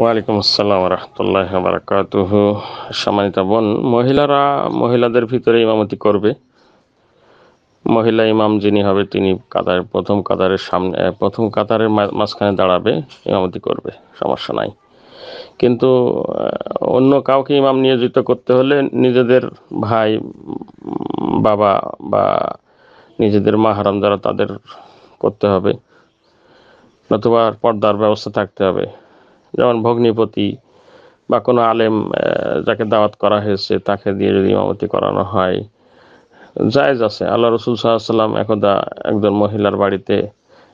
ওয়ালাইকুম আসসালাম রহমতুল্লাহ বারাকাত সম্মানিত বোন মহিলারা মহিলাদের ভিতরে ইমামতি করবে মহিলা ইমাম যিনি হবে তিনি কাতার প্রথম কাতারের সামনে প্রথম কাতারের মাঝখানে দাঁড়াবে ইমামতি করবে সমস্যা নাই কিন্তু অন্য কাউকে ইমাম নিয়োজিত করতে হলে নিজেদের ভাই বাবা বা নিজেদের মাহারাম যারা তাদের করতে হবে নতুবা পর্দার ব্যবস্থা থাকতে হবে যেমন ভগ্নিপতি বা কোনো আলেম যাকে দাওয়াত করা হয়েছে তাকে দিয়ে যদি ইমামতি করানো হয় জায়জ আছে আল্লাহ রসুল সাল্লাম একদা একজন মহিলার বাড়িতে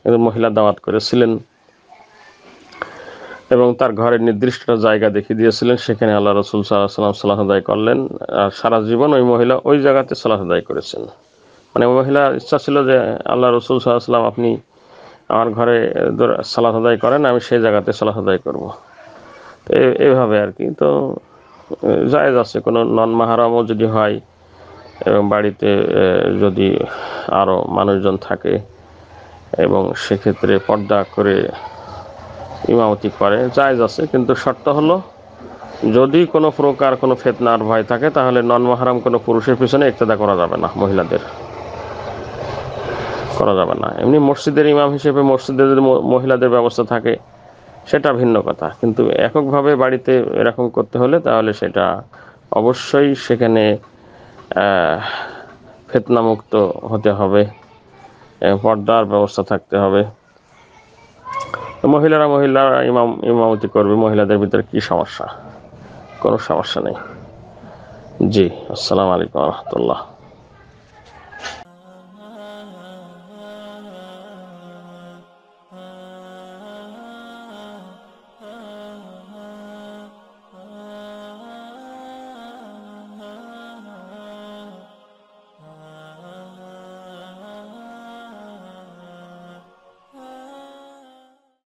একজন মহিলা দাওয়াত করেছিলেন এবং তার ঘরের নির্দিষ্ট জায়গা দেখিয়ে দিয়েছিলেন সেখানে আল্লাহ রসুল সাল্লাম সালাহ আদায় করলেন আর সারা জীবন ওই মহিলা ওই জায়গাতে সালাহ আদায় করেছেন মানে মহিলা ইচ্ছা ছিল যে আল্লাহ রসুল সাল্লাহ সাল্লাম আপনি আমার ঘরে সালাত আদায় করেন আমি সেই জায়গাতে সালাত আদায় করবো তো এভাবে আর কি তো জায়েজ আছে কোনো নন মাহারামও যদি হয় এবং বাড়িতে যদি আরও মানুষজন থাকে এবং সেক্ষেত্রে পর্দা করে ইমামতি করে জায়েজ আছে কিন্তু শর্ত হলো যদি কোনো প্রকার কোনো ফেতনার ভয় থাকে তাহলে নন মাহারাম কোনো পুরুষের পিছনে ইত্যাদা করা যাবে না মহিলাদের করা যাবে না এমনি মসজিদের ইমাম হিসেবে মসজিদের মহিলাদের ব্যবস্থা থাকে সেটা ভিন্ন কথা কিন্তু এককভাবে বাড়িতে এরকম করতে হলে তাহলে সেটা অবশ্যই সেখানে ফেতনামুক্ত হতে হবে পর্দার ব্যবস্থা থাকতে হবে মহিলারা মহিলারা ইমাম ইমামতি করবে মহিলাদের ভিতরে কি সমস্যা কোনো সমস্যা নেই জি আসসালামু আলাইকুম রহমতুল্লাহ